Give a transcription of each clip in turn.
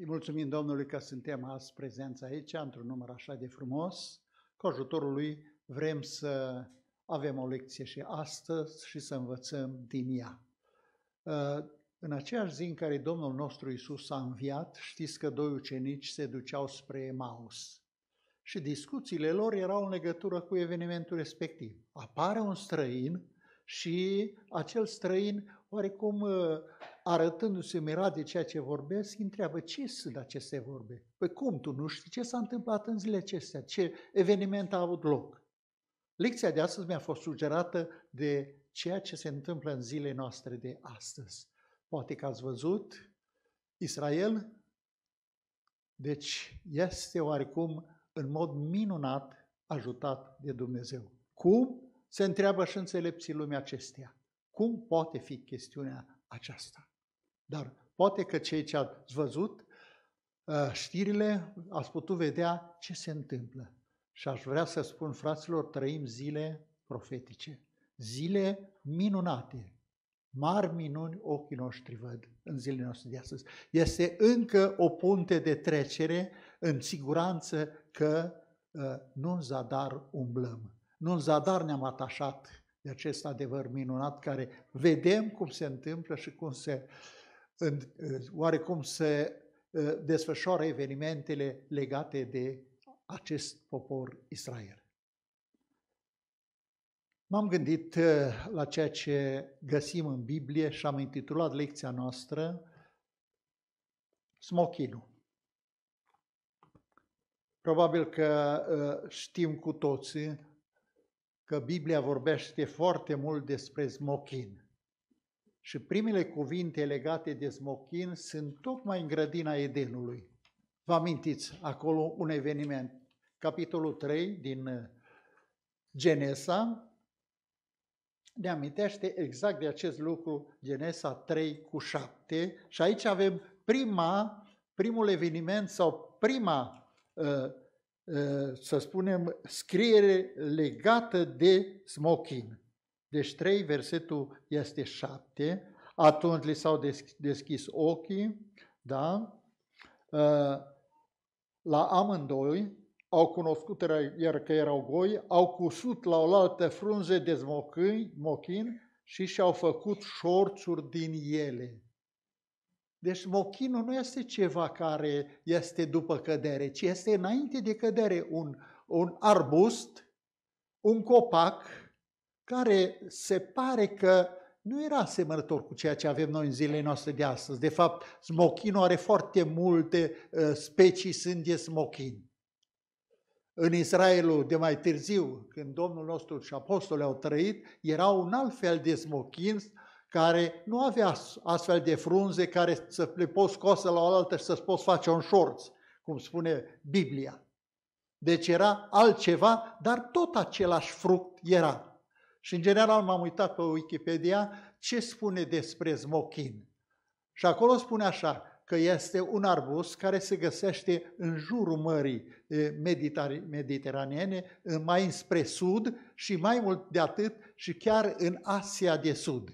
Îi mulțumim Domnului că suntem azi prezenți aici, într-un număr așa de frumos. Cu ajutorul lui vrem să avem o lecție și astăzi și să învățăm din ea. Uh, în aceeași zi în care Domnul nostru Isus a înviat, știți că doi ucenici se duceau spre Emaus. Și discuțiile lor erau în legătură cu evenimentul respectiv. Apare un străin și acel străin oarecum uh, arătându-se mirat de ceea ce vorbesc, îi întreabă ce sunt aceste vorbe. Păi cum tu nu știi ce s-a întâmplat în zilele acestea, ce eveniment a avut loc? Lecția de astăzi mi-a fost sugerată de ceea ce se întâmplă în zilele noastre de astăzi. Poate că ați văzut, Israel, deci este oarecum în mod minunat ajutat de Dumnezeu. Cum? Se întreabă și înțelepții lumea acestea. Cum poate fi chestiunea aceasta. Dar poate că cei ce ați văzut ă, știrile, ați putut vedea ce se întâmplă. Și aș vrea să spun, fraților, trăim zile profetice, zile minunate, mari minuni ochii noștri văd în zilele noastre de astăzi. Este încă o punte de trecere în siguranță că uh, nu în zadar umblăm, nu în zadar ne-am atașat de acest adevăr minunat care vedem cum se întâmplă și cum se, oarecum se ă, desfășoară evenimentele legate de acest popor Israel. M-am gândit ă, la ceea ce găsim în Biblie și am intitulat lecția noastră Smochinul. Probabil că ă, știm cu toții că Biblia vorbește foarte mult despre smochin. Și primele cuvinte legate de smochin sunt tocmai în grădina Edenului. Vă amintiți acolo un eveniment. Capitolul 3 din uh, Genesa ne amintește exact de acest lucru, Genesa 3 cu 7. Și aici avem prima, primul eveniment sau prima uh, Eh, să spunem, scriere legată de smokin. Deci 3, versetul este 7, atunci li s-au deschis ochii, da? Eh, la amândoi au cunoscut iar că erau goi, au cusut la oaltă frunze de smochin și și-au făcut șorțuri din ele. Deci mochinul nu este ceva care este după cădere, ci este înainte de cădere un, un arbust, un copac, care se pare că nu era asemănător cu ceea ce avem noi în zilele noastre de astăzi. De fapt, smochinul are foarte multe uh, specii de smochin. În Israelul de mai târziu, când Domnul nostru și Apostolul au trăit, era un alt fel de smochin care nu avea astfel de frunze care să le poți scoase la oaltă și să-ți poți face un șorț, cum spune Biblia. Deci era altceva, dar tot același fruct era. Și în general m-am uitat pe Wikipedia ce spune despre smochin. Și acolo spune așa, că este un arbust care se găsește în jurul mării mediteraneene, mai înspre sud și mai mult de atât și chiar în Asia de Sud.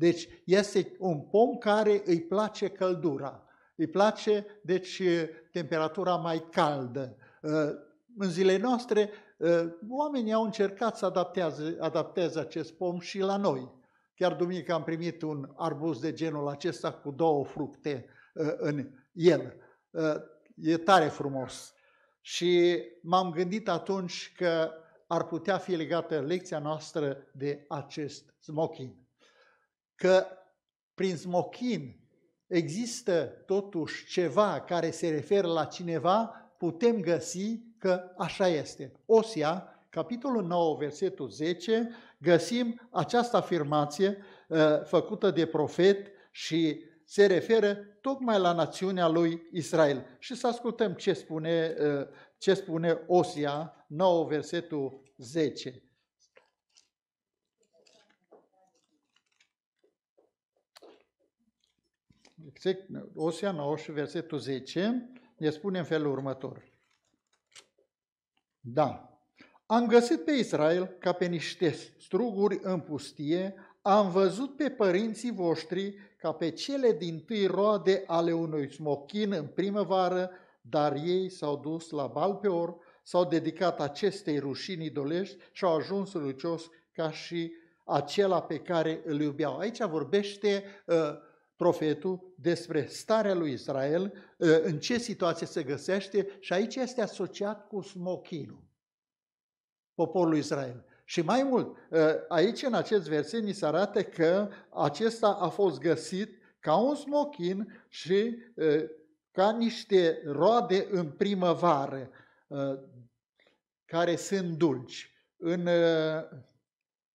Deci este un pom care îi place căldura, îi place deci temperatura mai caldă. Uh, în zilele noastre uh, oamenii au încercat să adapteze, adaptează acest pom și la noi. Chiar duminică am primit un arbuz de genul acesta cu două fructe uh, în el. E tare frumos. Și m-am gândit atunci că ar putea fi legată lecția noastră de acest smoking că prin smochin există totuși ceva care se referă la cineva, putem găsi că așa este. Osia, capitolul 9, versetul 10, găsim această afirmație uh, făcută de profet și se referă tocmai la națiunea lui Israel. Și să ascultăm ce spune, uh, ce spune Osia 9, versetul 10. Exact, Osea 9 și versetul 10 ne spune în felul următor. Da, am găsit pe Israel ca pe niște struguri în pustie, am văzut pe părinții voștri ca pe cele din tâi roade ale unui smochin în primăvară, dar ei s-au dus la Balpeor, s-au dedicat acestei rușini idolești și au ajuns lucios ca și acela pe care îl iubeau. Aici vorbește uh, profetul despre starea lui Israel, ă, în ce situație se găsește și aici este asociat cu smochinul poporul Israel. Și mai mult, ă, aici în acest verset ni se arată că acesta a fost găsit ca un smochin și ă, ca niște roade în primăvară care sunt dulci. În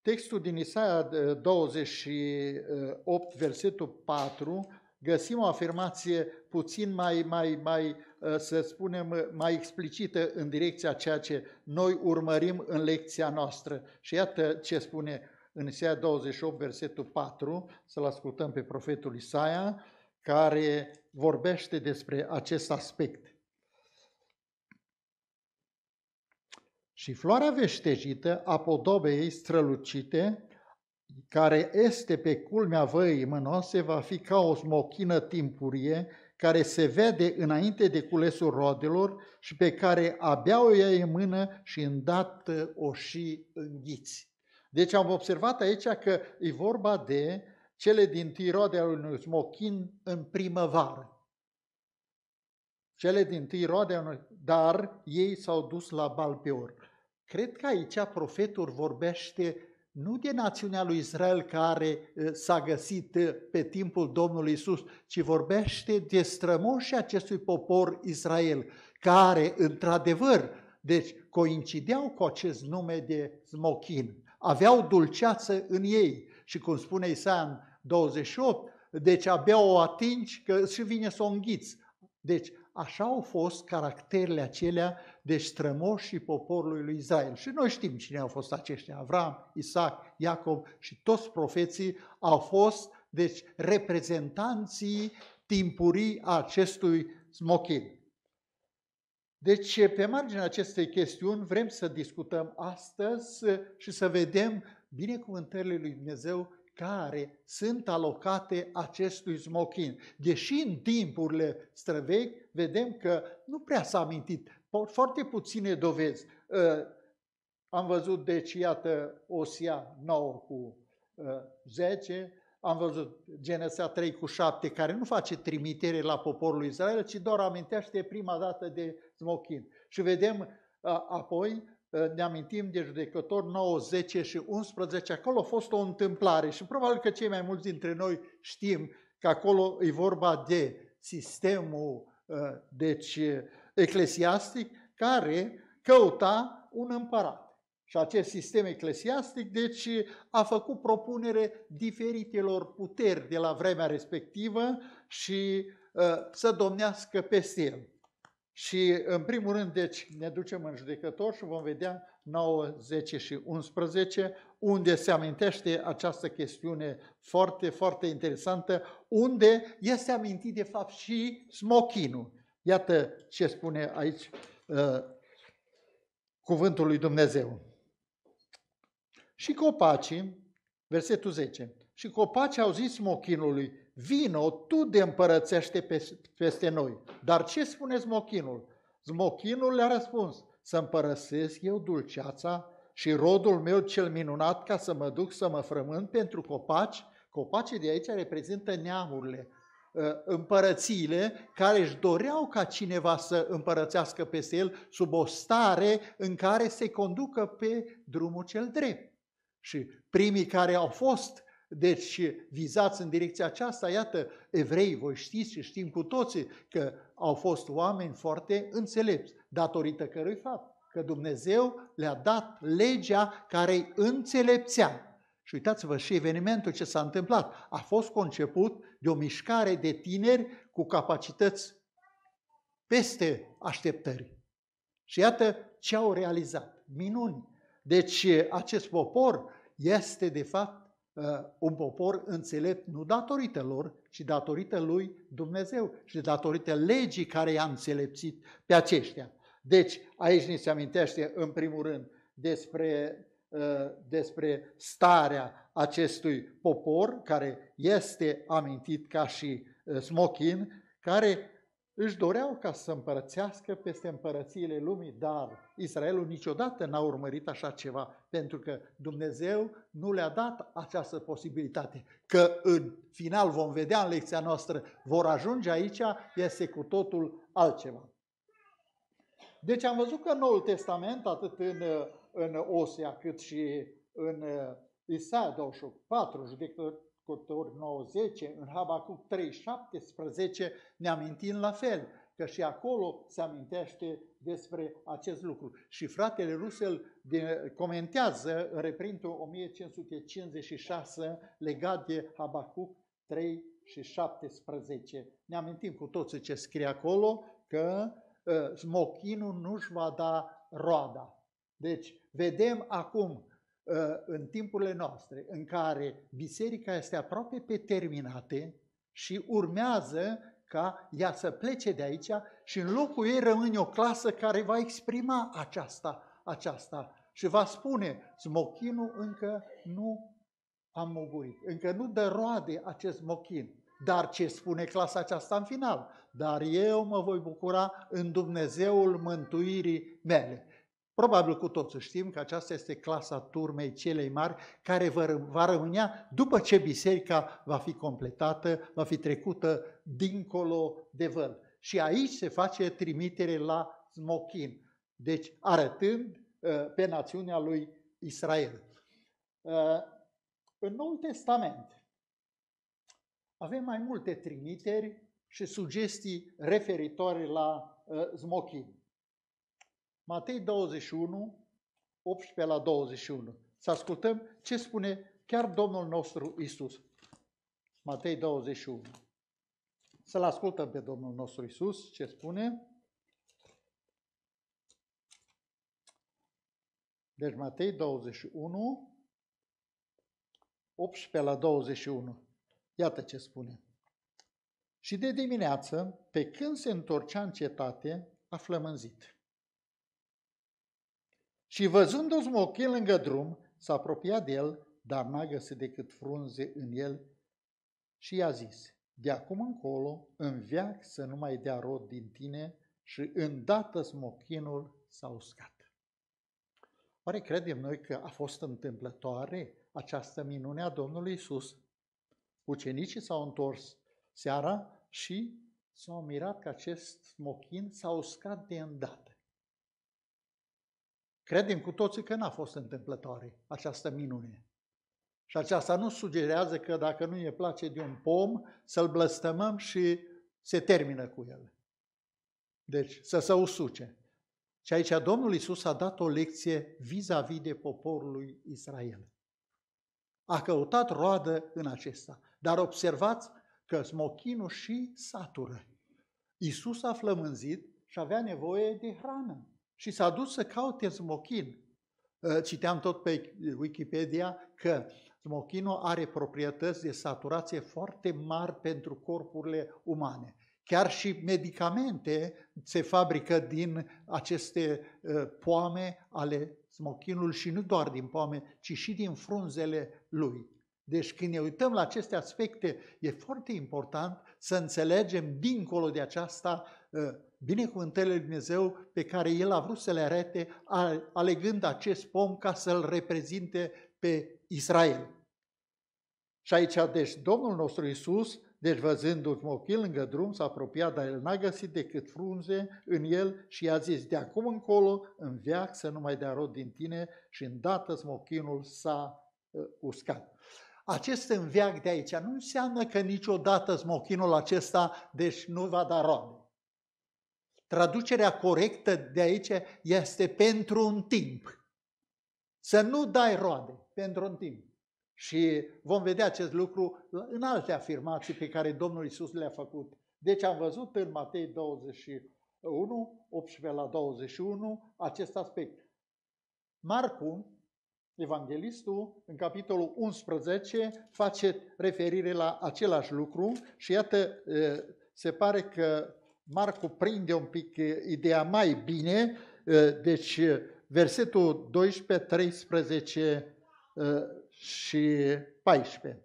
textul din Isaia 28, versetul 4, găsim o afirmație puțin mai, mai, mai, ă, să spunem, mai explicită în direcția ceea ce noi urmărim în lecția noastră. Și iată ce spune în Isaia 28, versetul 4, să-l ascultăm pe profetul Isaia, care vorbește despre acest aspect. Și floarea veștejită a podobei strălucite, care este pe culmea văii mânose, va fi ca o smochină timpurie care se vede înainte de culesul rodelor și pe care abia o iei în mână și îndată o și înghiți. Deci am observat aici că e vorba de cele din tiroade al unui smochin în primăvară. Cele din tâi roade, dar ei s-au dus la Balpeor. Cred că aici profetul vorbește nu de națiunea lui Israel care s-a găsit pe timpul Domnului Isus, ci vorbește de strămoșii acestui popor Israel, care, într-adevăr, deci coincideau cu acest nume de smochin, aveau dulceață în ei și, cum spune Isaia 28, deci abia o atingi că și vine să o înghiți. Deci Așa au fost caracterele acelea de strămoșii poporului lui Israel. Și noi știm cine au fost aceștia. Avram, Isaac, Iacob și toți profeții au fost, deci, reprezentanții timpurii a acestui smochin. Deci, pe marginea acestei chestiuni, vrem să discutăm astăzi și să vedem binecuvântările lui Dumnezeu care sunt alocate acestui smochin. Deși în timpurile străvechi vedem că nu prea s-a mintit, foarte puține dovezi. Ă, am văzut, deci, iată, Osia 9 cu 10, ă, am văzut Genesea 3 cu 7, care nu face trimitere la poporul Israel, ci doar amintește prima dată de smochin. Și vedem apoi Ă, ne amintim de judecător 9, 10 și 11, acolo a fost o întâmplare și probabil că cei mai mulți dintre noi știm că acolo e vorba de sistemul ă, deci, eclesiastic care căuta un împărat. Și acest sistem eclesiastic, deci, a făcut propunere diferitelor puteri de la vremea respectivă și uh, să domnească peste el. Și în primul rând, deci, ne ducem în judecător și vom vedea 9, 10 și 11, unde se amintește această chestiune foarte, foarte interesantă, unde este amintit de fapt și smochinul. Iată ce spune aici uh, cuvântul lui Dumnezeu. Și copacii, versetul 10, și copacii au zis smochinului, vino tu de împărățește peste noi. Dar ce spune Zmochinul? Zmochinul le-a răspuns, să împărăsesc eu dulceața și rodul meu cel minunat ca să mă duc să mă frământ pentru copaci. Copacii de aici reprezintă neamurile, ă, împărățiile care își doreau ca cineva să împărățească peste el sub o stare în care se conducă pe drumul cel drept. Și primii care au fost deci vizați în direcția aceasta, iată, evrei, voi știți și știm cu toții că au fost oameni foarte înțelepți, datorită cărui fapt, că Dumnezeu le-a dat legea care îi înțelepțea. Și uitați-vă și evenimentul ce s-a întâmplat. A fost conceput de o mișcare de tineri cu capacități peste așteptări. Și iată ce au realizat. Minuni. Deci acest popor este de fapt Uh, un popor înțelept nu datorită lor, ci datorită lui Dumnezeu și datorită legii care i-a înțelepțit pe aceștia. Deci, aici ni se amintește, în primul rând, despre, uh, despre starea acestui popor, care este amintit ca și uh, smokin, care își doreau ca să împărățească peste împărățiile lumii, dar Israelul niciodată n-a urmărit așa ceva, pentru că Dumnezeu nu le-a dat această posibilitate. Că în final vom vedea în lecția noastră, vor ajunge aici, este cu totul altceva. Deci am văzut că în Noul Testament, atât în, în Osea cât și în uh, Isaia 24, judecător, Cotori 90, în Habacuc 3, 17, ne amintim la fel, că și acolo se amintește despre acest lucru. Și fratele Rusel de, comentează reprintul 1556 legat de Habacuc 3 și 17. Ne amintim cu toții ce scrie acolo, că uh, smochinul nu-și va da roada. Deci, vedem acum Uh, în timpurile noastre, în care biserica este aproape pe terminate și urmează ca ea să plece de aici și în locul ei rămâne o clasă care va exprima aceasta, aceasta și va spune, smochinul încă nu a mugurit, încă nu dă roade acest smochin. Dar ce spune clasa aceasta în final? Dar eu mă voi bucura în Dumnezeul mântuirii mele. Probabil cu toți știm că aceasta este clasa turmei celei mari care va rămânea după ce biserica va fi completată, va fi trecută dincolo de văl. Și aici se face trimitere la Smokin, deci arătând ă, pe națiunea lui Israel. Ă, în Noul Testament avem mai multe trimiteri și sugestii referitoare la Smokin. Ă, Matei 21, 18 la 21. Să ascultăm ce spune chiar Domnul nostru Isus. Matei 21. Să-L ascultăm pe Domnul nostru Isus ce spune. Deci Matei 21, 18 la 21. Iată ce spune. Și de dimineață, pe când se întorcea în cetate, a flămânzit. Și văzând o smochin lângă drum, s-a apropiat de el, dar n-a găsit decât frunze în el și i-a zis, de acum încolo, în veac să nu mai dea rod din tine și îndată smochinul s-a uscat. Oare credem noi că a fost întâmplătoare această minune a Domnului Isus? Ucenicii s-au întors seara și s-au mirat că acest smochin s-a uscat de îndată. Credem cu toții că n-a fost întâmplătoare această minune. Și aceasta nu sugerează că dacă nu ne place de un pom, să-l blăstămăm și se termină cu el. Deci, să se usuce. Și aici Domnul Isus a dat o lecție vis-a-vis de poporul lui Israel. A căutat roadă în acesta. Dar observați că smochinul și satură. Isus a flămânzit și avea nevoie de hrană și s-a dus să caute smochin. Ă, citeam tot pe Wikipedia că smochinul are proprietăți de saturație foarte mari pentru corpurile umane. Chiar și medicamente se fabrică din aceste ă, poame ale smochinului și nu doar din poame, ci și din frunzele lui. Deci când ne uităm la aceste aspecte, e foarte important să înțelegem dincolo de aceasta ă, binecuvântările Dumnezeu pe care El a vrut să le arate alegând acest pom ca să-l reprezinte pe Israel. Și aici, deci, Domnul nostru Isus, deci văzându-și mochil lângă drum, s-a apropiat, dar el n-a găsit decât frunze în el și i-a zis, de acum încolo, în veac să nu mai dea rod din tine și îndată smochinul s-a uh, uscat. Acest înveac de aici nu înseamnă că niciodată smochinul acesta, deci nu va da roade. Traducerea corectă de aici este pentru un timp. Să nu dai roade pentru un timp. Și vom vedea acest lucru în alte afirmații pe care Domnul Isus le-a făcut. Deci am văzut în Matei 21, 18 la 21, acest aspect. Marcu, evanghelistul, în capitolul 11, face referire la același lucru și iată, se pare că Marcu prinde un pic eh, ideea mai bine, eh, deci eh, versetul 12, 13 și 14.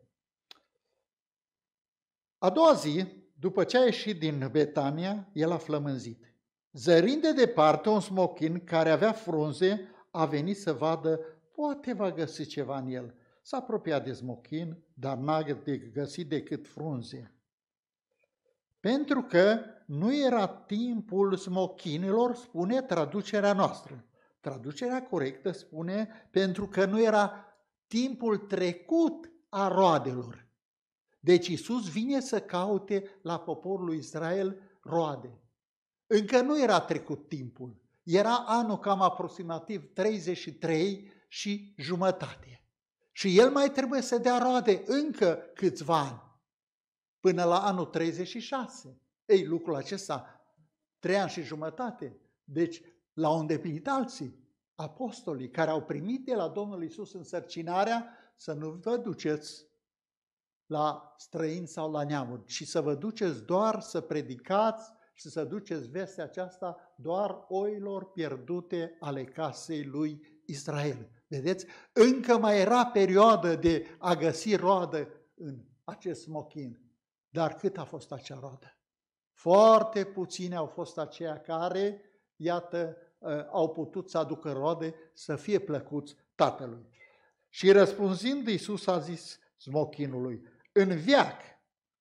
A doua zi, după ce a ieșit din Betania, el a flămânzit. Zărind de departe un smochin care avea frunze, a venit să vadă, poate va găsi ceva în el. S-a apropiat de smochin, dar n-a găsit decât frunze pentru că nu era timpul smochinilor, spune traducerea noastră. Traducerea corectă spune pentru că nu era timpul trecut a roadelor. Deci Isus vine să caute la poporul lui Israel roade. Încă nu era trecut timpul. Era anul cam aproximativ 33 și jumătate. Și el mai trebuie să dea roade încă câțiva ani până la anul 36. Ei, lucrul acesta, trei ani și jumătate. Deci l-au îndeplinit alții, apostolii, care au primit de la Domnul Isus însărcinarea să nu vă duceți la străini sau la neamuri, ci să vă duceți doar să predicați și să duceți vestea aceasta doar oilor pierdute ale casei lui Israel. Vedeți? Încă mai era perioadă de a găsi roadă în acest mochin. Dar cât a fost acea roadă? Foarte puține au fost aceia care, iată, ă, au putut să aducă roade, să fie plăcuți Tatălui. Și răspunzând, Iisus a zis smochinului, în viac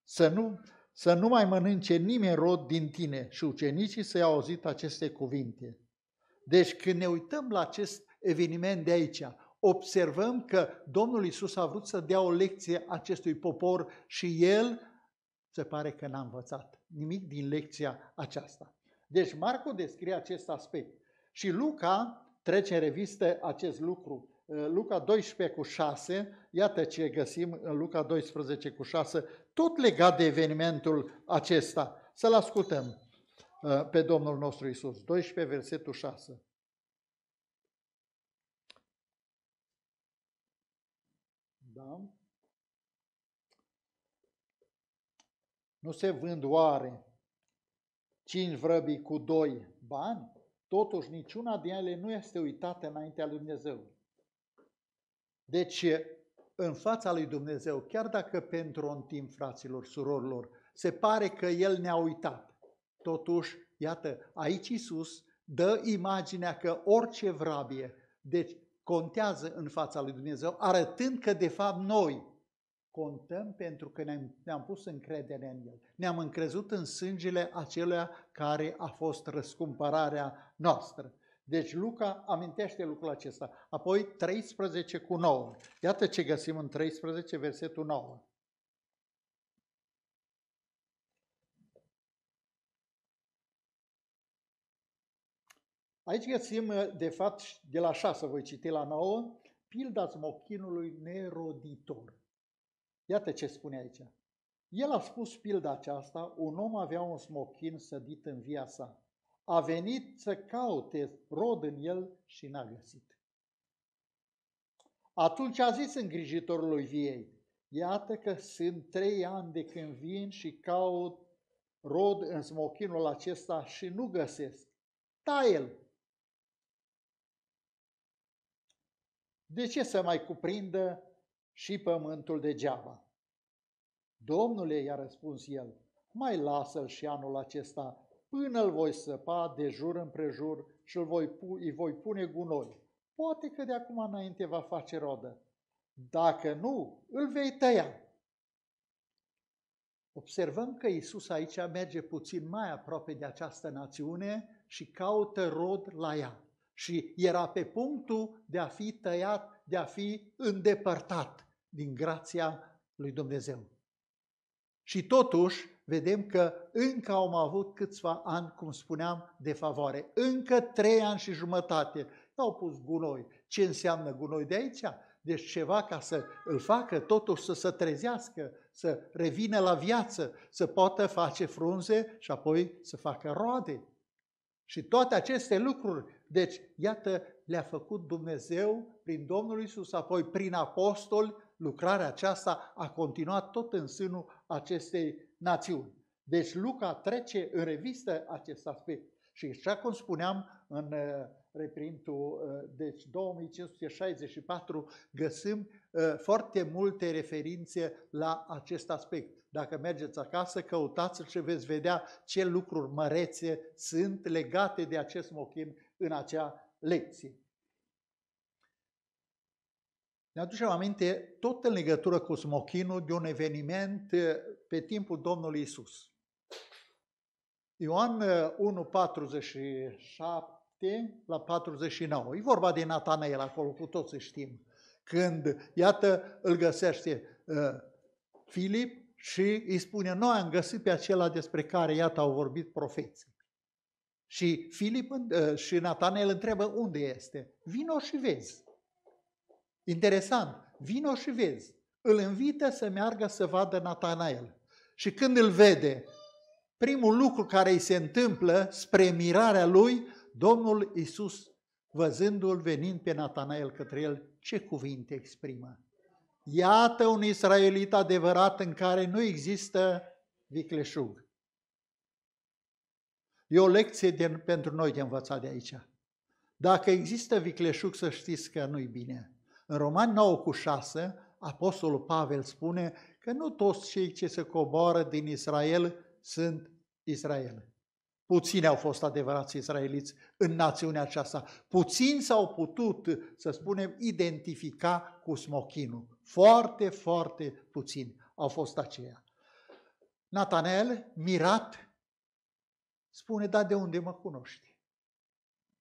să nu, să nu mai mănânce nimeni rod din tine. Și ucenicii să-i auzit aceste cuvinte. Deci când ne uităm la acest eveniment de aici, observăm că Domnul Isus a vrut să dea o lecție acestui popor și el se pare că n-a învățat nimic din lecția aceasta. Deci Marco descrie acest aspect și Luca trece în revistă acest lucru. Uh, Luca 12 cu 6, iată ce găsim în Luca 12 cu 6, tot legat de evenimentul acesta. Să-l ascultăm uh, pe Domnul nostru Isus. 12 versetul 6. Da? Nu se vând oare cinci vrăbii cu doi bani? Totuși, niciuna din ele nu este uitată înaintea lui Dumnezeu. Deci, în fața lui Dumnezeu, chiar dacă pentru un timp, fraților, surorilor, se pare că El ne-a uitat, totuși, iată, aici Isus dă imaginea că orice vrabie, deci contează în fața lui Dumnezeu, arătând că de fapt noi contăm pentru că ne-am, ne-am pus încredere în El. Ne-am încrezut în sângele acelea care a fost răscumpărarea noastră. Deci Luca amintește lucrul acesta. Apoi 13 cu 9. Iată ce găsim în 13, versetul 9. Aici găsim, uh, de fapt, de la 6 voi citi la 9, pilda smochinului neroditor. Iată ce spune aici. El a spus pilda aceasta, un om avea un smochin sădit în via sa. A venit să caute rod în el și n-a găsit. Atunci a zis îngrijitorul lui viei, iată că sunt trei ani de când vin și caut rod în smochinul acesta și nu găsesc. Ta l De ce să mai cuprindă și pământul degeaba. Domnule, i-a răspuns el, mai lasă-l și anul acesta, până îl voi săpa de jur împrejur și îl voi, îi voi pune gunoi. Poate că de acum înainte va face rodă. Dacă nu, îl vei tăia. Observăm că Isus aici merge puțin mai aproape de această națiune și caută rod la ea. Și era pe punctul de a fi tăiat de a fi îndepărtat din grația lui Dumnezeu. Și totuși, vedem că încă au avut câțiva ani, cum spuneam, de favoare. Încă trei ani și jumătate. Au pus gunoi. Ce înseamnă gunoi de aici? Deci ceva ca să îl facă, totuși să se trezească, să revină la viață, să poată face frunze și apoi să facă roade. Și toate aceste lucruri deci, iată, le-a făcut Dumnezeu prin Domnul Isus, apoi prin apostoli, lucrarea aceasta a continuat tot în sânul acestei națiuni. Deci Luca trece în revistă acest aspect. Și așa cum spuneam în uh, reprintul, uh, deci 2564, găsim uh, foarte multe referințe la acest aspect. Dacă mergeți acasă, căutați-l și veți vedea ce lucruri mărețe sunt legate de acest mochin în acea lecție. Ne aducem aminte tot în legătură cu smochinul de un eveniment eh, pe timpul Domnului Isus. Ioan 1, eh, 47 la 49. E vorba de Natanael acolo, cu toți știm. Când, iată, îl găsește uh, Filip și îi spune, noi am găsit pe acela despre care, iată, au vorbit profeții. Și Filip ă, și Natanel întreabă unde este. Vino și vezi. Interesant. Vino și vezi. Îl invită să meargă să vadă Natanael. Și când îl vede, primul lucru care îi se întâmplă spre mirarea lui, Domnul Isus, văzându-l venind pe Natanael către el, ce cuvinte exprimă? Iată un israelit adevărat în care nu există vicleșug. E o lecție de, pentru noi de învățat de aici. Dacă există vicleșug, să știți că nu-i bine. În Romani 9 cu 6, Apostolul Pavel spune că nu toți cei ce se coboară din Israel sunt Israel. Puțini au fost adevărați israeliți în națiunea aceasta. Puțini s-au putut, să spunem, identifica cu smochinul. Foarte, foarte puțini au fost aceia. Natanel, mirat, Spune, da, de unde mă cunoști?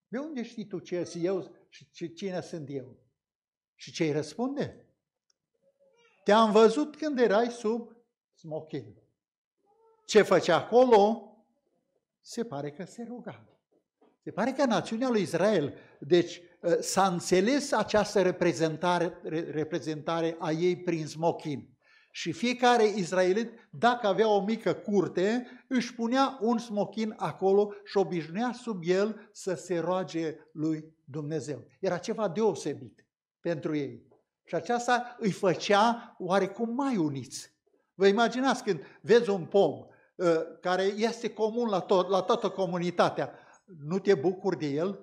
De unde știi tu ce sunt eu și cine sunt eu? Și ce îi răspunde? Te-am văzut când erai sub smochin. Ce făcea acolo? Se pare că se ruga. Se pare că națiunea lui Israel, deci ă, s-a înțeles această reprezentare, reprezentare a ei prin smochin. Și fiecare israelit, dacă avea o mică curte, își punea un smochin acolo și obișnuia sub el să se roage lui Dumnezeu. Era ceva deosebit pentru ei. Și aceasta îi făcea oarecum mai uniți. Vă imaginați când vezi un pom ă, care este comun la, tot, la toată comunitatea, nu te bucuri de el?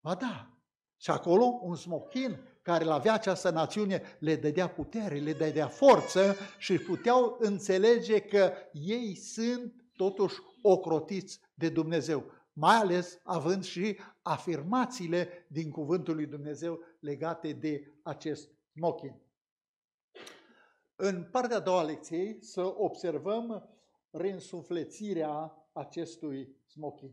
Ba da. Și acolo un smochin care la avea această națiune le dădea putere, le dădea forță și puteau înțelege că ei sunt totuși ocrotiți de Dumnezeu, mai ales având și afirmațiile din cuvântul lui Dumnezeu legate de acest mochin. În partea a doua lecției să observăm reînsuflețirea acestui smoking.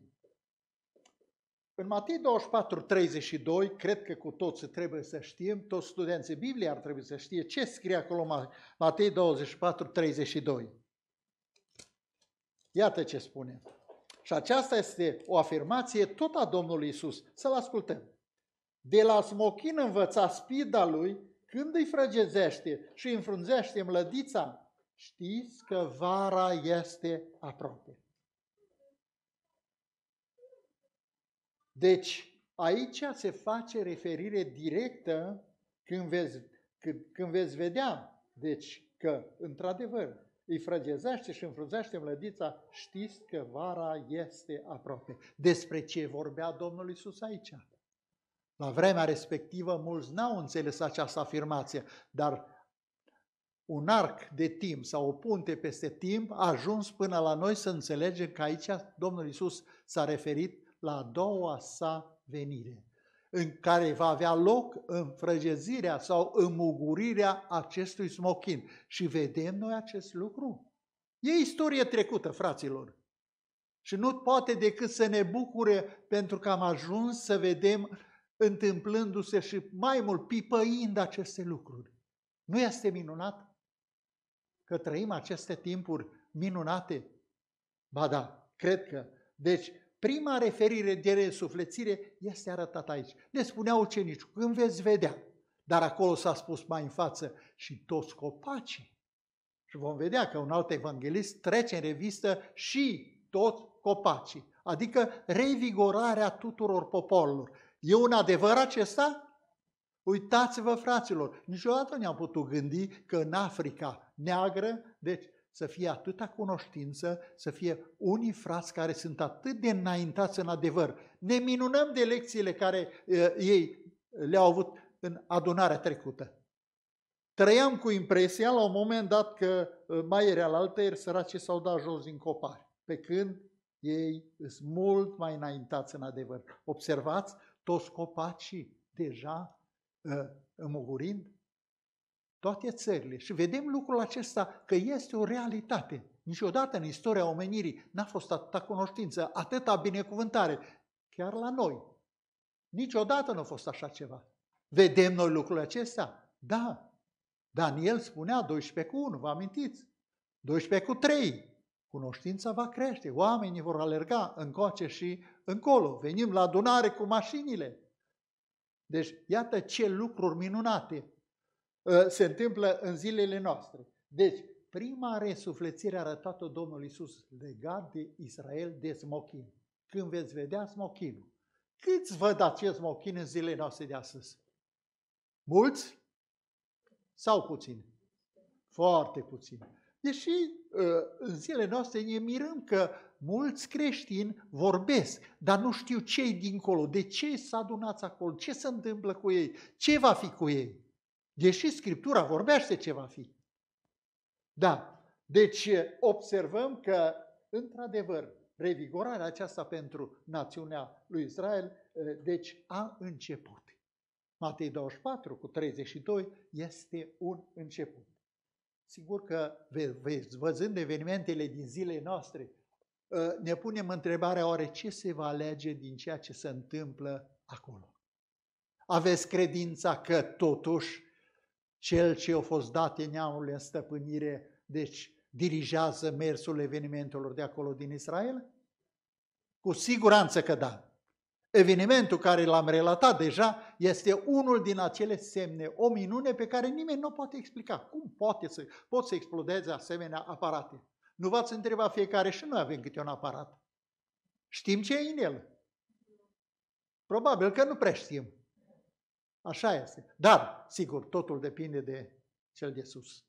În Matei 24, 32, cred că cu toți trebuie să știm, toți studenții Bibliei ar trebui să știe ce scrie acolo Matei 24, 32. Iată ce spune. Și aceasta este o afirmație tot a Domnului Isus. Să-l ascultăm. De la smochin învăța spida lui când îi frăgezește și înfrunzește mlădița. Știți că vara este aproape. Deci, aici se face referire directă când veți, când, când veți vedea, deci că, într-adevăr, îi frăgezește și înfrunzește mlădița, știți că vara este aproape. Despre ce vorbea Domnul Isus aici? La vremea respectivă, mulți n-au înțeles această afirmație, dar un arc de timp sau o punte peste timp a ajuns până la noi să înțelegem că aici Domnul Isus s-a referit la a doua sa venire, în care va avea loc înfrăgezirea sau înmugurirea acestui smochin. Și vedem noi acest lucru. E istorie trecută, fraților. Și nu poate decât să ne bucure pentru că am ajuns să vedem întâmplându-se și mai mult pipăind aceste lucruri. Nu este minunat că trăim aceste timpuri minunate? Ba da, cred că. Deci, prima referire de resuflețire este arătată aici. Le spunea ucenicul, când veți vedea, dar acolo s-a spus mai în față și toți copacii. Și vom vedea că un alt evanghelist trece în revistă și toți copacii, adică revigorarea tuturor poporilor. E un adevăr acesta? Uitați-vă, fraților, niciodată nu ne-am putut gândi că în Africa neagră, deci să fie atâta cunoștință, să fie unii frați care sunt atât de înaintați în adevăr. Ne minunăm de lecțiile care uh, ei le-au avut în adunarea trecută. Trăiam cu impresia la un moment dat că uh, mai era la ieri săraci s-au dat jos din copari, pe când ei sunt mult mai înaintați în adevăr. Observați, toți copacii deja uh, înmugurind, toate țările. Și vedem lucrul acesta că este o realitate. Niciodată în istoria omenirii n-a fost atâta cunoștință, atâta binecuvântare, chiar la noi. Niciodată nu a fost așa ceva. Vedem noi lucrul acesta? Da. Daniel spunea 12 cu 1, vă amintiți? 12 cu 3. Cunoștința va crește, oamenii vor alerga încoace și încolo. Venim la adunare cu mașinile. Deci, iată ce lucruri minunate Ă, se întâmplă în zilele noastre. Deci, prima resuflețire arătată Domnul Iisus legat de Israel de smochin. Când veți vedea smochinul, câți văd acest smochin în zilele noastre de astăzi? Mulți sau puțini? Foarte puțini. Deși ă, în zilele noastre ne mirăm că mulți creștini vorbesc, dar nu știu ce dincolo, de ce s-a adunat acolo, ce se întâmplă cu ei, ce va fi cu ei. Deși Scriptura vorbește ce va fi. Da, deci observăm că, într-adevăr, revigorarea aceasta pentru națiunea lui Israel, deci a început. Matei 24 cu 32 este un început. Sigur că, văzând evenimentele din zilele noastre, ne punem întrebarea oare ce se va alege din ceea ce se întâmplă acolo. Aveți credința că totuși cel ce a fost dat neamul în stăpânire, deci dirigează mersul evenimentelor de acolo din Israel? Cu siguranță că da. Evenimentul care l-am relatat deja este unul din acele semne, o minune pe care nimeni nu poate explica. Cum poate să, pot să explodeze asemenea aparate? Nu v-ați întrebat fiecare și noi avem câte un aparat. Știm ce e în el. Probabil că nu prea știm. Așa este. Dar, sigur, totul depinde de cel de sus,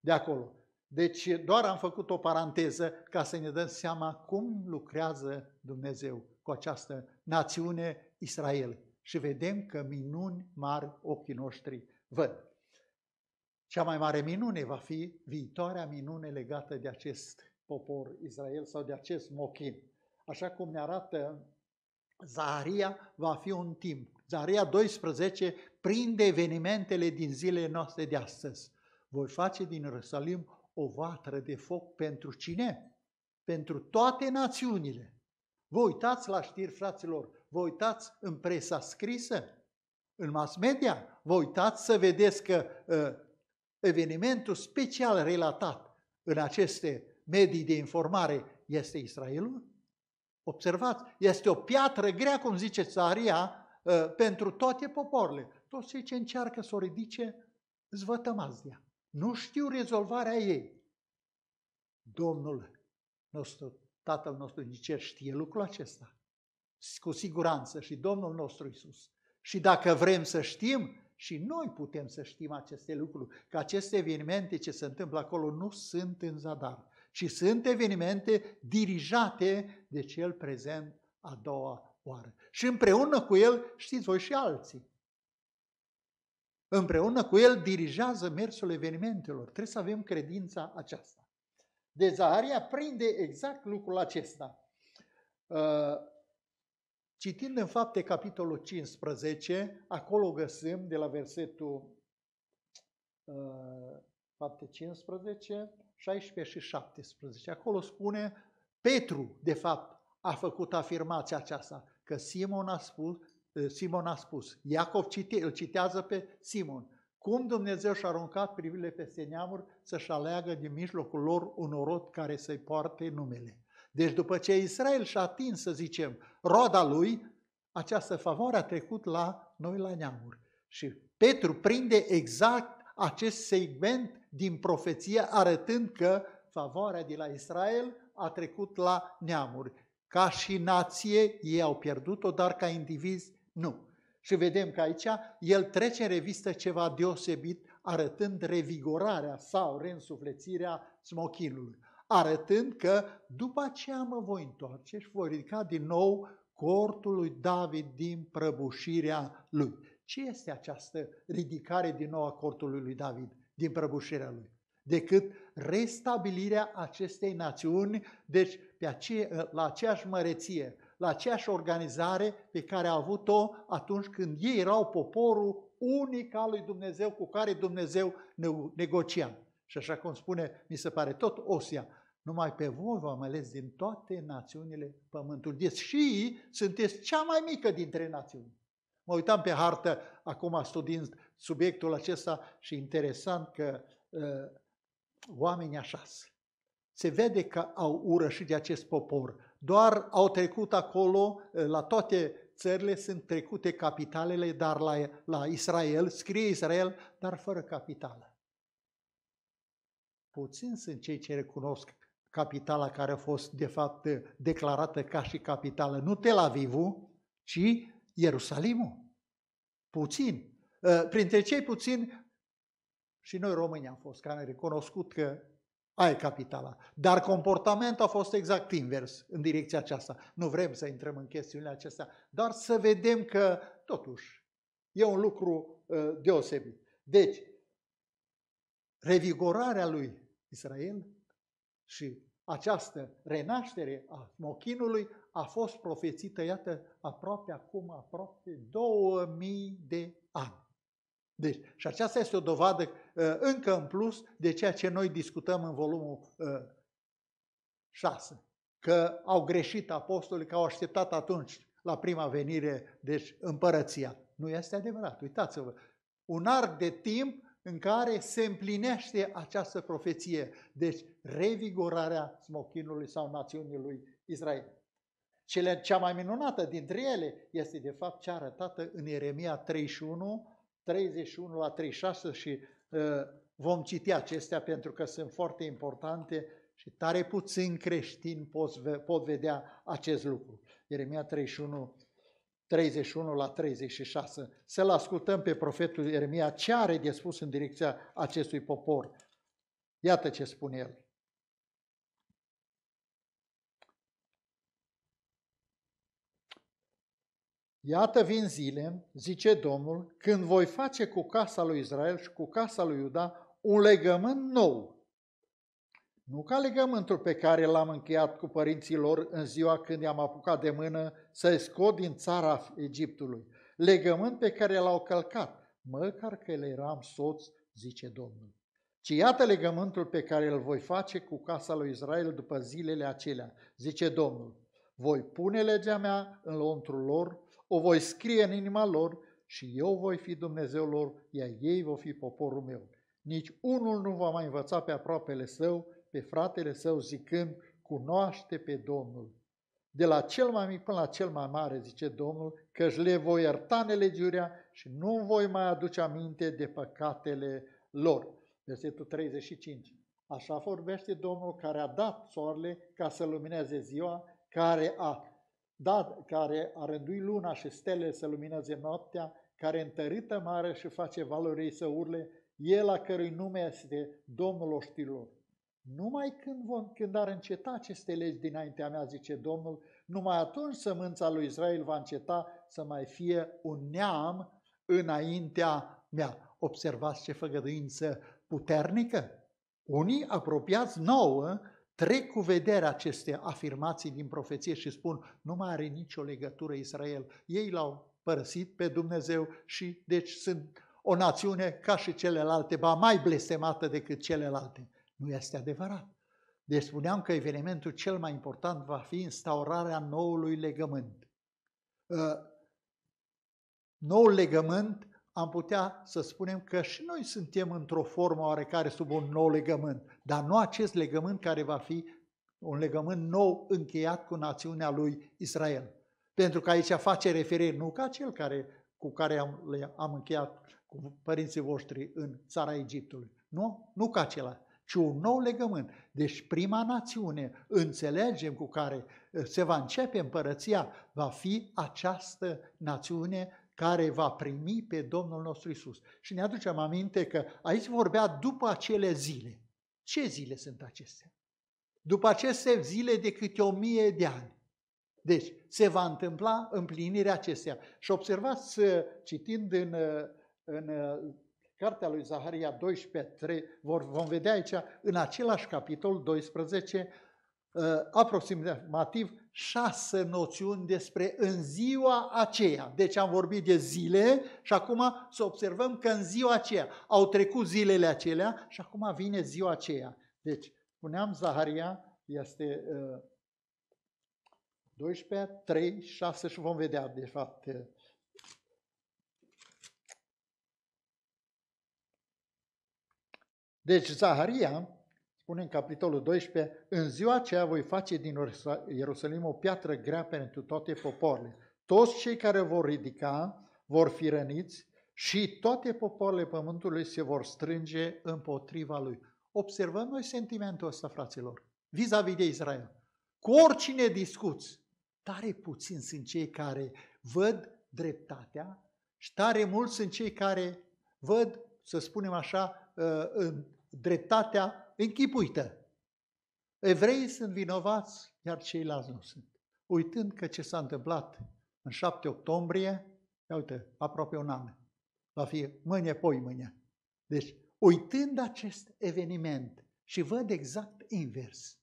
de acolo. Deci doar am făcut o paranteză ca să ne dăm seama cum lucrează Dumnezeu cu această națiune Israel. Și vedem că minuni mari ochii noștri văd. Cea mai mare minune va fi viitoarea minune legată de acest popor Israel sau de acest mochin. Așa cum ne arată Zaharia, va fi un timp Zaharia 12 prinde evenimentele din zilele noastre de astăzi. Voi face din Răsalim o vatră de foc pentru cine? Pentru toate națiunile. Vă uitați la știri, fraților, vă uitați în presa scrisă, în mass media, vă uitați să vedeți că uh, evenimentul special relatat în aceste medii de informare este Israelul? Observați, este o piatră grea, cum zice Țaria, Ă, pentru toate poporile. Toți cei ce încearcă să o ridice, zvătămați Nu știu rezolvarea ei. Domnul nostru, Tatăl nostru din cer știe lucrul acesta. Cu siguranță și Domnul nostru Isus. Și dacă vrem să știm, și noi putem să știm aceste lucruri, că aceste evenimente ce se întâmplă acolo nu sunt în zadar, ci sunt evenimente dirijate de cel prezent a doua oară. Și împreună cu el știți voi și alții. Împreună cu el dirigează mersul evenimentelor. Trebuie să avem credința aceasta. De deci Zaharia prinde exact lucrul acesta. Uh, citind în fapte capitolul 15, acolo găsim de la versetul uh, fapte 15, 16 și 17. Acolo spune, Petru, de fapt, a făcut afirmația aceasta că Simon a spus, ă, Simon a spus Iacov cite, îl citează pe Simon, cum Dumnezeu și-a aruncat privile peste neamuri să-și aleagă din mijlocul lor un orot care să-i poarte numele. Deci după ce Israel și-a atins, să zicem, roda lui, această favoare a trecut la noi, la neamuri. Și Petru prinde exact acest segment din profeție, arătând că favoarea de la Israel a trecut la neamuri. Ca și nație ei au pierdut-o, dar ca indivizi nu. Și vedem că aici el trece în revistă ceva deosebit, arătând revigorarea sau reînsuflețirea smochinului, arătând că după aceea mă voi întoarce și voi ridica din nou cortul lui David din prăbușirea lui. Ce este această ridicare din nou a cortului lui David din prăbușirea lui? Decât restabilirea acestei națiuni, deci pe ace- la aceeași măreție, la aceeași organizare pe care a avut-o atunci când ei erau poporul unic al lui Dumnezeu cu care Dumnezeu ne negocia. Și așa cum spune, mi se pare tot Osia, numai pe voi v-am ales din toate națiunile pământului. Deci și sunteți cea mai mică dintre națiuni. Mă uitam pe hartă, acum studiind subiectul acesta și interesant că uh, oamenii așa sunt se vede că au ură și de acest popor. Doar au trecut acolo, eh, la toate țările sunt trecute capitalele, dar la, la Israel, scrie Israel, dar fără capitală. Puțin sunt cei ce recunosc capitala care a fost, de fapt, eh, declarată ca și capitală, nu Tel aviv ci Ierusalimul. Puțin. Eh, printre cei puțini, și noi români am fost, care am recunoscut că Aia e capitala. Dar comportamentul a fost exact invers, în direcția aceasta. Nu vrem să intrăm în chestiunile acestea, dar să vedem că, totuși, e un lucru ă, deosebit. Deci, revigorarea lui Israel și această renaștere a mochinului a fost profețită, iată, aproape acum, aproape 2000 de ani. Deci, și aceasta este o dovadă uh, încă în plus de ceea ce noi discutăm în volumul 6, uh, că au greșit apostolii, că au așteptat atunci la prima venire, deci împărăția. Nu este adevărat, uitați-vă. Un arc de timp în care se împlinește această profeție, deci revigorarea smochinului sau națiunii lui Israel. Cele, cea mai minunată dintre ele este de fapt cea arătată în Ieremia 31, 31 la 36 și ă, vom citi acestea pentru că sunt foarte importante și tare puțin creștini pot vedea acest lucru. Ieremia 31, 31 la 36. Să-l ascultăm pe profetul Ieremia ce are de spus în direcția acestui popor. Iată ce spune el. Iată vin zile, zice Domnul, când voi face cu casa lui Israel și cu casa lui Iuda un legământ nou. Nu ca legământul pe care l-am încheiat cu părinții lor în ziua când i-am apucat de mână să-i scot din țara Egiptului. Legământ pe care l-au călcat, măcar că le eram soț, zice Domnul. Ci iată legământul pe care îl voi face cu casa lui Israel după zilele acelea, zice Domnul. Voi pune legea mea în lăuntrul lor o voi scrie în inima lor și eu voi fi Dumnezeul lor, iar ei vor fi poporul meu. Nici unul nu va mai învăța pe aproapele său, pe fratele său, zicând, cunoaște pe Domnul. De la cel mai mic până la cel mai mare, zice Domnul, că își le voi ierta nelegiurea și nu voi mai aduce aminte de păcatele lor. Versetul 35. Așa vorbește Domnul care a dat soarele ca să lumineze ziua, care a dat care a rândui luna și stelele să lumineze noaptea, care întărită mare și face valorii să urle, el a cărui nume este Domnul oștilor. Numai când, vom, când ar înceta aceste legi dinaintea mea, zice Domnul, numai atunci sămânța lui Israel va înceta să mai fie un neam înaintea mea. Observați ce făgăduință puternică! Unii apropiați nouă trec cu vederea aceste afirmații din profeție și spun, nu mai are nicio legătură Israel. Ei l-au părăsit pe Dumnezeu și deci sunt o națiune ca și celelalte, ba mai blestemată decât celelalte. Nu este adevărat. Deci spuneam că evenimentul cel mai important va fi instaurarea noului legământ. Uh, noul legământ am putea să spunem că și noi suntem într-o formă oarecare sub un nou legământ, dar nu acest legământ care va fi un legământ nou încheiat cu națiunea lui Israel. Pentru că aici face referire nu ca cel care, cu care am, am încheiat cu părinții voștri în țara Egiptului, nu? Nu ca acela, ci un nou legământ. Deci prima națiune, înțelegem cu care se va începe împărăția, va fi această națiune care va primi pe Domnul nostru Isus. Și ne aducem aminte că aici vorbea după acele zile. Ce zile sunt acestea? După aceste zile de câte o mie de ani. Deci, se va întâmpla împlinirea acestea. Și observați, uh, citind în, uh, în uh, cartea lui Zaharia 12, 3, vor, vom vedea aici, în același capitol 12, aproximativ șase noțiuni despre în ziua aceea. Deci am vorbit de zile și acum să observăm că în ziua aceea au trecut zilele acelea și acum vine ziua aceea. Deci, puneam Zaharia, este uh, 12, 3, 6 și vom vedea de fapt uh, Deci Zaharia spune în capitolul 12, în ziua aceea voi face din Ierusalim o piatră grea pentru toate poporile. Toți cei care vor ridica vor fi răniți și toate popoarele pământului se vor strânge împotriva lui. Observăm noi sentimentul ăsta, fraților, vis-a-vis de Israel. Cu oricine discuți, tare puțin sunt cei care văd dreptatea și tare mulți sunt cei care văd, să spunem așa, uh, dreptatea închipuită. Evreii sunt vinovați, iar ceilalți nu sunt. Uitând că ce s-a întâmplat în 7 octombrie, ia uite, aproape un an, va fi mâine, poi mâine. Deci, uitând acest eveniment și văd exact invers.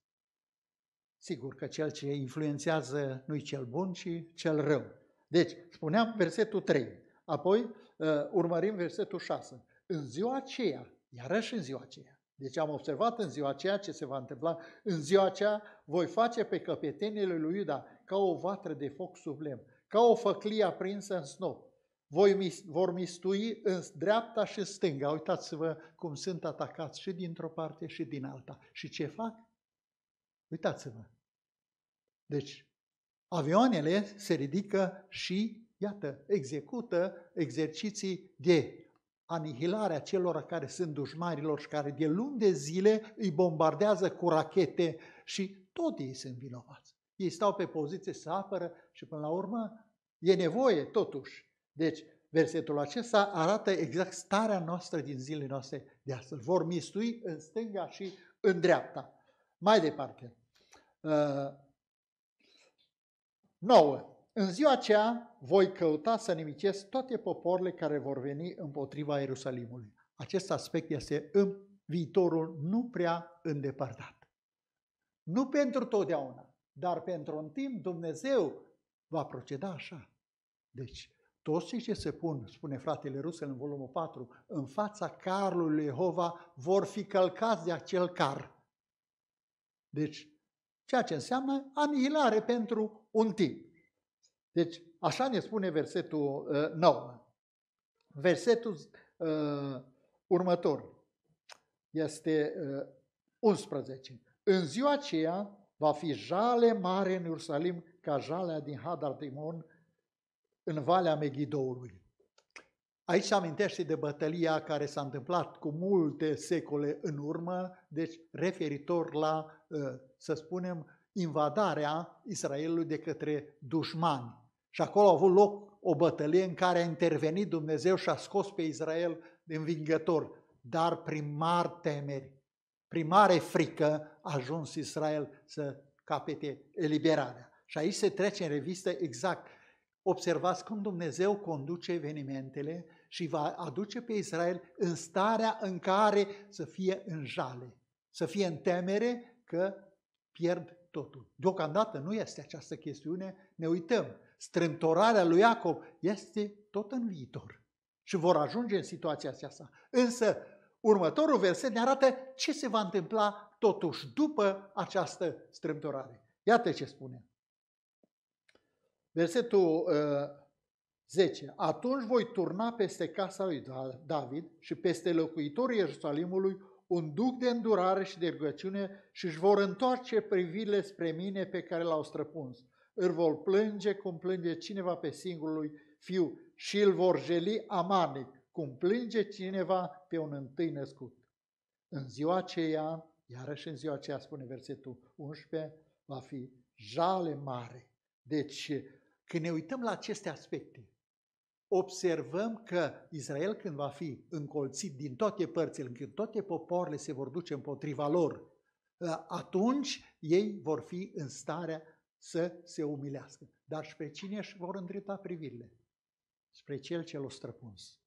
Sigur că cel ce influențează nu-i cel bun, ci cel rău. Deci, spuneam versetul 3, apoi uh, urmărim versetul 6. În ziua aceea, iarăși în ziua aceea, deci am observat în ziua aceea ce se va întâmpla. În ziua aceea voi face pe căpetenile lui Iuda ca o vatră de foc sub lemn, ca o făclie aprinsă în snop. Voi, vor mistui în dreapta și stânga. Uitați-vă cum sunt atacați și dintr-o parte și din alta. Și ce fac? Uitați-vă. Deci, avioanele se ridică și, iată, execută exerciții de anihilarea celor care sunt dușmanilor și care de luni de zile îi bombardează cu rachete și tot ei sunt vinovați. Ei stau pe poziție să apără și până la urmă e nevoie totuși. Deci versetul acesta arată exact starea noastră din zilele noastre de astăzi. Vor mistui în stânga și în dreapta. Mai departe. Uh, nouă. În ziua aceea voi căuta să nimicesc toate poporile care vor veni împotriva Ierusalimului. Acest aspect este în viitorul nu prea îndepărtat. Nu pentru totdeauna, dar pentru un timp Dumnezeu va proceda așa. Deci, toți cei ce se pun, spune fratele Rusel în volumul 4, în fața carului lui Jehova vor fi călcați de acel car. Deci, ceea ce înseamnă anihilare pentru un timp. Deci, așa ne spune versetul 9. Uh, versetul uh, următor este 11. Uh, în ziua aceea va fi jale mare în Ierusalim ca jalea din Hadar Timon în Valea Megidoului. Aici se amintește de bătălia care s-a întâmplat cu multe secole în urmă, deci referitor la, să spunem, invadarea Israelului de către dușmani. Și acolo a avut loc o bătălie în care a intervenit Dumnezeu și a scos pe Israel învingător, dar prin mari temeri, prin mare frică a ajuns Israel să capete eliberarea. Și aici se trece în revistă exact. Observați cum Dumnezeu conduce evenimentele și va aduce pe Israel în starea în care să fie în jale, să fie în temere că pierd totul. Deocamdată nu este această chestiune, ne uităm strâmtorarea lui Iacov este tot în viitor. Și vor ajunge în situația aceasta. Însă, următorul verset ne arată ce se va întâmpla totuși după această strâmtorare. Iată ce spune. Versetul uh, 10. Atunci voi turna peste casa lui da-, David și peste locuitorii Ierusalimului un duc de îndurare și de rugăciune și își vor întoarce privirile spre mine pe care l-au străpuns îl vor plânge cum plânge cineva pe singurului fiu și îl vor jeli amarnic cum plânge cineva pe un întâi născut. În ziua aceea, iarăși în ziua aceea spune versetul 11, va fi jale mare. Deci, când ne uităm la aceste aspecte, observăm că Israel când va fi încolțit din toate părțile, când toate popoarele se vor duce împotriva lor, atunci ei vor fi în starea să se umilească. Dar spre cine își vor îndrepta privirile? Spre cel ce l-a străpuns.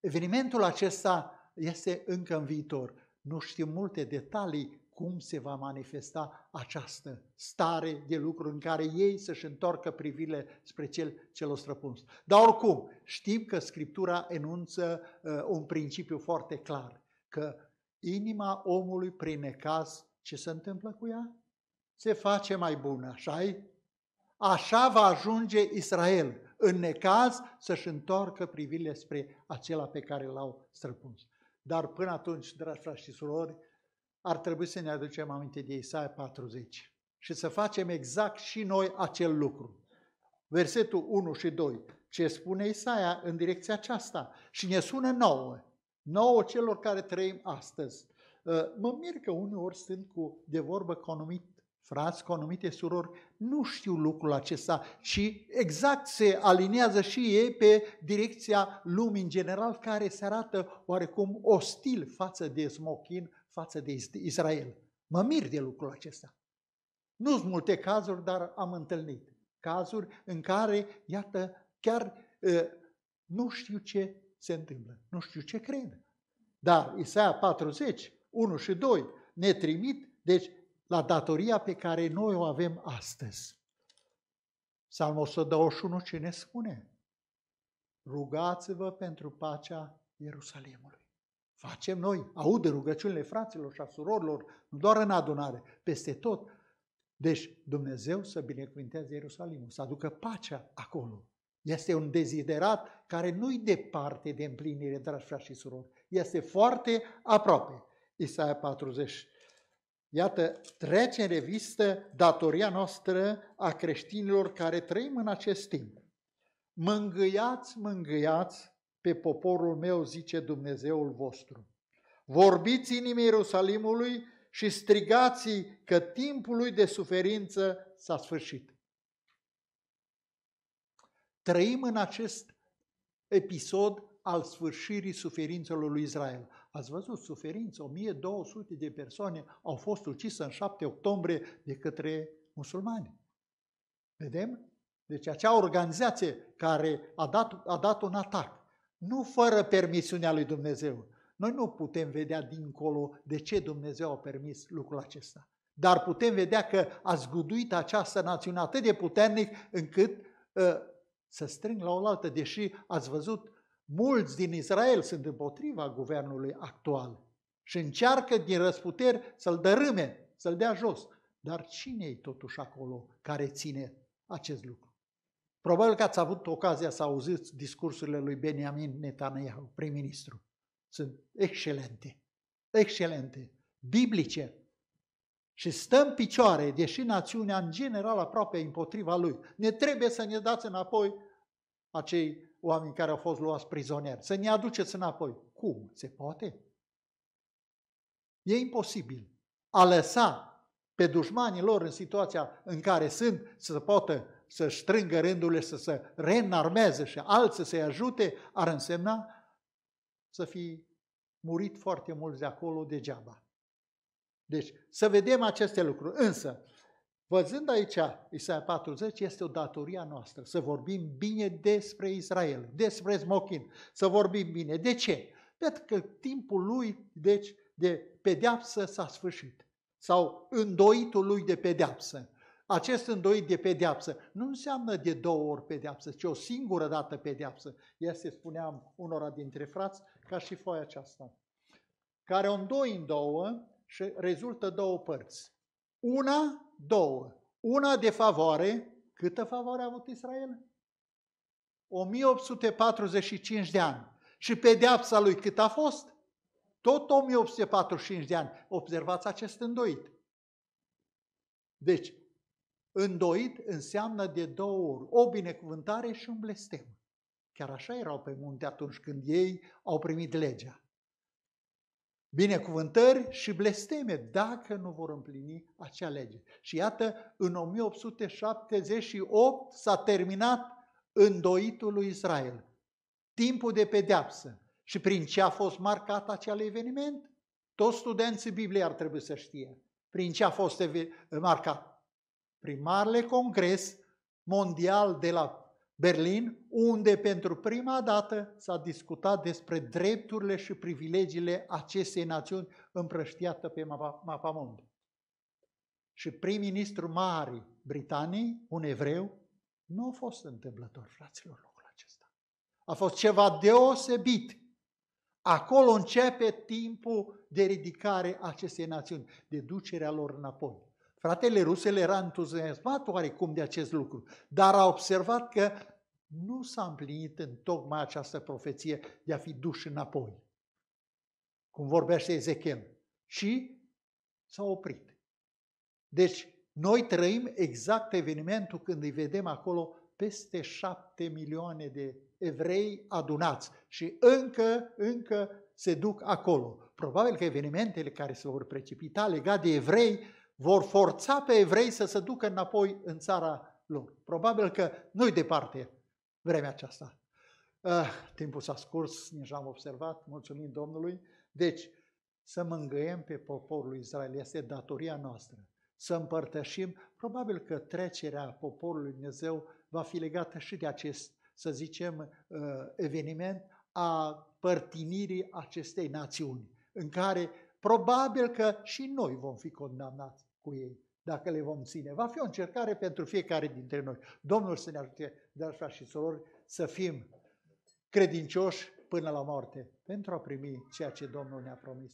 Evenimentul acesta este încă în viitor. Nu știm multe detalii cum se va manifesta această stare de lucru în care ei să-și întoarcă privirile spre cel ce l-a străpuns. Dar oricum, știm că Scriptura enunță uh, un principiu foarte clar, că inima omului prin necaz, ce se întâmplă cu ea? se face mai bună, așa -i? Așa va ajunge Israel în necaz să-și întoarcă privirile spre acela pe care l-au străpuns. Dar până atunci, dragi frați și surori, ar trebui să ne aducem aminte de Isaia 40 și să facem exact și noi acel lucru. Versetul 1 și 2, ce spune Isaia în direcția aceasta și ne sună nouă, nouă celor care trăim astăzi. Ă, mă mir că uneori sunt cu, de vorbă cu anumit frați cu anumite surori nu știu lucrul acesta și exact se aliniază și ei pe direcția lumii în general care se arată oarecum ostil față de Smokin, față de Israel. Mă mir de lucrul acesta. Nu sunt multe cazuri, dar am întâlnit cazuri în care, iată, chiar ă, nu știu ce se întâmplă, nu știu ce cred. Dar Isaia 40, 1 și 2 ne trimit, deci la datoria pe care noi o avem astăzi. Psalmul 121 ce ne spune? Rugați-vă pentru pacea Ierusalimului. Facem noi, aude rugăciunile fraților și a surorilor, nu doar în adunare, peste tot. Deci Dumnezeu să binecuvinteze Ierusalimul, să aducă pacea acolo. Este un deziderat care nu-i departe de împlinire, dragi frați și surori. Este foarte aproape. Isaia 40, Iată, trece în revistă datoria noastră a creștinilor care trăim în acest timp. Mângâiați, mângâiați pe poporul meu, zice Dumnezeul vostru. Vorbiți inimii Ierusalimului și strigați că timpul lui de suferință s-a sfârșit. Trăim în acest episod al sfârșirii suferințelor lui Israel. Ați văzut suferință, 1200 de persoane au fost ucise în 7 octombrie de către musulmani. Vedem? Deci acea organizație care a dat, a dat un atac, nu fără permisiunea lui Dumnezeu. Noi nu putem vedea dincolo de ce Dumnezeu a permis lucrul acesta. Dar putem vedea că a zguduit această națiune atât de puternic încât uh, să strâng la oaltă, deși ați văzut Mulți din Israel sunt împotriva guvernului actual și încearcă din răsputeri să-l dărâme, să-l dea jos. Dar cine e totuși acolo care ține acest lucru? Probabil că ați avut ocazia să auziți discursurile lui Benjamin Netanyahu, prim-ministru. Sunt excelente, excelente, biblice. Și stăm picioare, deși națiunea în general aproape împotriva lui. Ne trebuie să ne dați înapoi acei oameni care au fost luați prizonieri. Să ne aduceți înapoi. Cum? Se poate? E imposibil. A lăsa pe dușmanii lor în situația în care sunt să poată să strângă rândurile, să se renarmeze și alții să-i ajute, ar însemna să fi murit foarte mulți de acolo degeaba. Deci, să vedem aceste lucruri. Însă, Văzând aici Isaia 40, este o datoria noastră să vorbim bine despre Israel, despre Smochin, să vorbim bine. De ce? Pentru că timpul lui, deci, de pedeapsă s-a sfârșit. Sau îndoitul lui de pedeapsă. Acest îndoit de pedeapsă nu înseamnă de două ori pedeapsă, ci o singură dată pedeapsă. se spuneam unora dintre frați, ca și foaia aceasta, care o îndoi în două și rezultă două părți. Una două. Una de favoare, câtă favoare a avut Israel? 1845 de ani. Și pedeapsa lui cât a fost? Tot 1845 de ani. Observați acest îndoit. Deci, îndoit înseamnă de două ori o binecuvântare și un blestem. Chiar așa erau pe munte atunci când ei au primit legea binecuvântări și blesteme dacă nu vor împlini acea lege. Și iată, în 1878 s-a terminat îndoitul lui Israel, timpul de pedeapsă. Și prin ce a fost marcat acel eveniment? Toți studenții Bibliei ar trebui să știe prin ce a fost marcat. Prin marele congres mondial de la Berlin, unde pentru prima dată s-a discutat despre drepturile și privilegiile acestei națiuni împrăștiată pe mapamond. Și prim-ministru Mari Britanii, un evreu, nu a fost întâmplător, fraților, locul acesta. A fost ceva deosebit. Acolo începe timpul de ridicare acestei națiuni, de ducerea lor înapoi. Fratele Rusel era entuziasmat oarecum de acest lucru, dar a observat că nu s-a împlinit în tocmai această profeție de a fi duși înapoi, cum vorbește Ezechiel, și s-a oprit. Deci, noi trăim exact evenimentul când îi vedem acolo peste șapte milioane de evrei adunați și încă, încă se duc acolo. Probabil că evenimentele care se vor precipita legate de evrei vor forța pe evrei să se ducă înapoi în țara lor. Probabil că nu-i departe vremea aceasta. Ah, timpul s-a scurs, nici am observat, mulțumim Domnului. Deci, să mângâiem pe poporul Israel, este datoria noastră. Să împărtășim, probabil că trecerea poporului Dumnezeu va fi legată și de acest, să zicem, uh, eveniment a părtinirii acestei națiuni, în care probabil că și noi vom fi condamnați cu ei, dacă le vom ține. Va fi o încercare pentru fiecare dintre noi. Domnul să ne ajute, dar și soror, să fim credincioși până la moarte pentru a primi ceea ce Domnul ne-a promis.